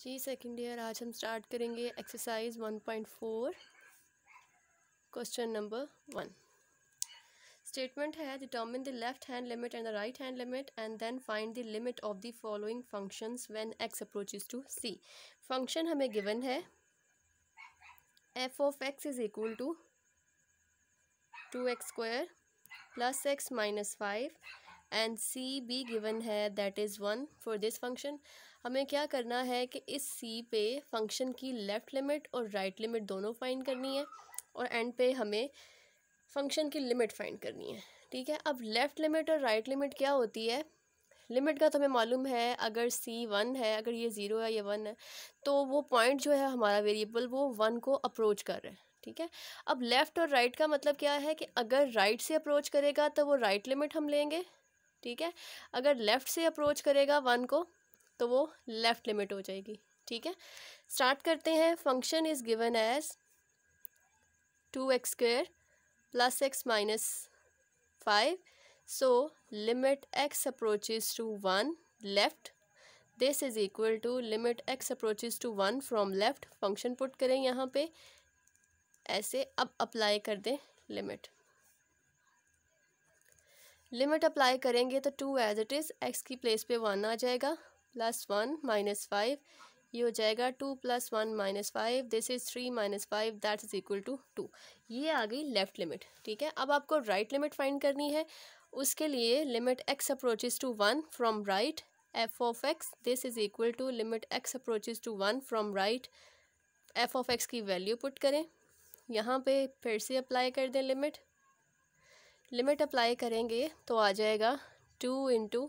जी second year आज हम start करेंगे exercise one point four question number one statement है determine the left hand limit and the right hand limit and then find the limit of the following functions when x approaches to c function हमें given है f of x is equal to two x square plus x minus five and c be given है that is one for this function हमें क्या करना है कि इस सी पे फंक्शन की लेफ़्ट लिमिट और राइट right लिमिट दोनों फाइंड करनी है और एंड पे हमें फंक्शन की लिमिट फाइंड करनी है ठीक है अब लेफ़्ट लिमिट और राइट right लिमिट क्या होती है लिमिट का तो हमें मालूम है अगर सी वन है अगर ये ज़ीरो है ये वन है तो वो पॉइंट जो है हमारा वेरिएबल वो वन को अप्रोच कर रहा है ठीक है अब लेफ़्ट और राइट right का मतलब क्या है कि अगर राइट right से अप्रोच करेगा तो वो राइट right लिमिट हम लेंगे ठीक है अगर लेफ़्ट से अप्रोच करेगा वन को तो वो लेफ़्ट लिमिट हो जाएगी ठीक है स्टार्ट करते हैं function is given as two x square plus x minus five so limit x approaches to one left this is equal to limit x approaches to one from left function put करें यहाँ पे ऐसे अब apply कर दें limit limit apply करेंगे तो two as it is x की प्लेस पे वन आ जाएगा प्लस वन माइनस फाइव ये हो जाएगा two plus one minus five this is three minus five that is equal to two ये आ गई लेफ़्ट लिमिट ठीक है अब आपको राइट right लिमिट फाइंड करनी है उसके लिए limit x approaches to one from right f of x this is equal to limit x approaches to one from right f of x की वैल्यू पुट करें यहाँ पे फिर से अप्लाई कर दें लिमिट लिमिट अप्लाई करेंगे तो आ जाएगा two into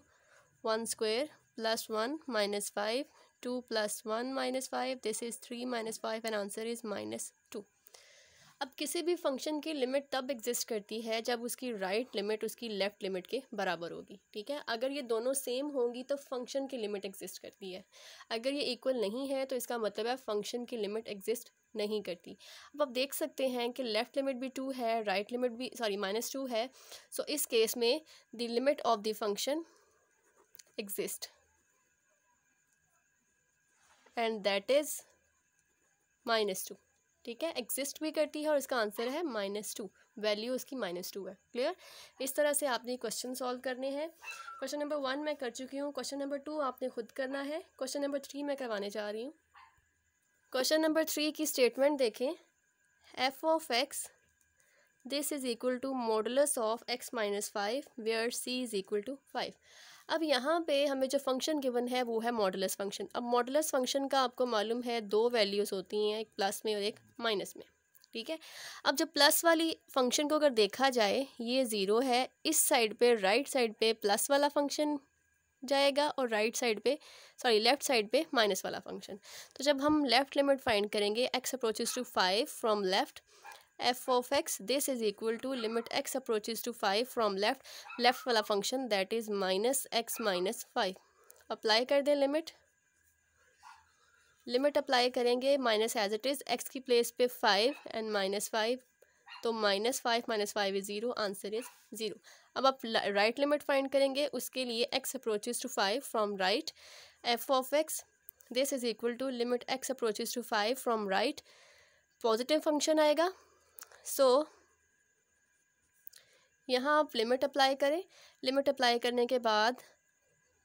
one square plus one minus five two plus one minus five this is three minus five and answer is minus two अब किसी भी फंक्शन की लिमिट तब एग्जिस्ट करती है जब उसकी राइट right लिमिट उसकी लेफ़्ट लिमिट के बराबर होगी ठीक है अगर ये दोनों सेम होंगी तो फंक्शन की लिमिट एग्जिस्ट करती है अगर ये इक्वल नहीं है तो इसका मतलब है फंक्शन की लिमिट एग्जिस्ट नहीं करती अब आप देख सकते हैं कि लेफ़्ट लिमिट भी टू है राइट right लिमिट भी सॉरी माइनस टू है सो so, इस केस में the limit of the function exist and that is minus two ठीक है एग्जिस्ट भी करती है और इसका आंसर है माइनस टू वैल्यू इसकी माइनस टू है क्लियर इस तरह से आपने क्वेश्चन सॉल्व करने हैं क्वेश्चन नंबर वन मैं कर चुकी हूँ क्वेश्चन नंबर टू आपने खुद करना है क्वेश्चन नंबर थ्री मैं करवाने जा रही हूँ क्वेश्चन नंबर थ्री की स्टेटमेंट देखें f of x this is equal to modulus of x minus five where c is equal to five अब यहाँ पे हमें जो फंक्शन गिवन है वो है मॉडलस फंक्शन अब मॉडलस फंक्शन का आपको मालूम है दो वैल्यूज़ होती हैं एक प्लस में और एक माइनस में ठीक है अब जब प्लस वाली फंक्शन को अगर देखा जाए ये ज़ीरो है इस साइड पे राइट साइड पे प्लस वाला फंक्शन जाएगा और राइट साइड पे सॉरी लेफ्ट साइड पे माइनस वाला फंक्शन तो जब हम लेफ़्ट लिमिट फाइंड करेंगे x approaches to five from left f of x this is equal to limit x approaches to five from left left वाला function that is minus x minus five apply कर दें limit limit apply करेंगे minus as it is x की place पे five and minus five तो minus five minus five is zero answer is zero अब आप right limit find करेंगे उसके लिए x approaches to five from right f of x this is equal to limit x approaches to five from right positive function आएगा so so, यहाँ आप limit apply करें limit apply करने के बाद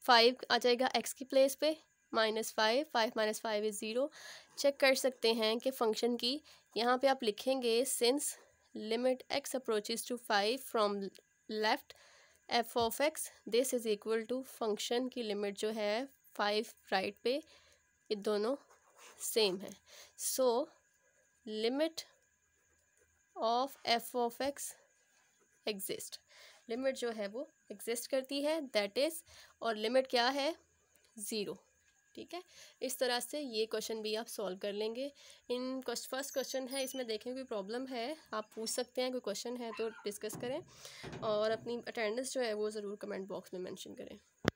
फाइव आ जाएगा एक्स की प्लेस पे minus five five minus five is zero check कर सकते हैं कि फंक्शन की यहाँ पे आप लिखेंगे since limit x approach to five from left f of x this is equal to function की लिमिट जो है फाइव राइट पे ये दोनों सेम है so limit of f of x exist limit जो है वो एग्जिस्ट करती है दैट इज़ और लिमिट क्या है ज़ीरो ठीक है इस तरह से ये क्वेश्चन भी आप सॉल्व कर लेंगे इन फर्स्ट क्वेश्चन है इसमें देखें कोई प्रॉब्लम है आप पूछ सकते हैं कोई क्वेश्चन है तो डिस्कस करें और अपनी अटेंडेंस जो है वो ज़रूर कमेंट बॉक्स में मेंशन करें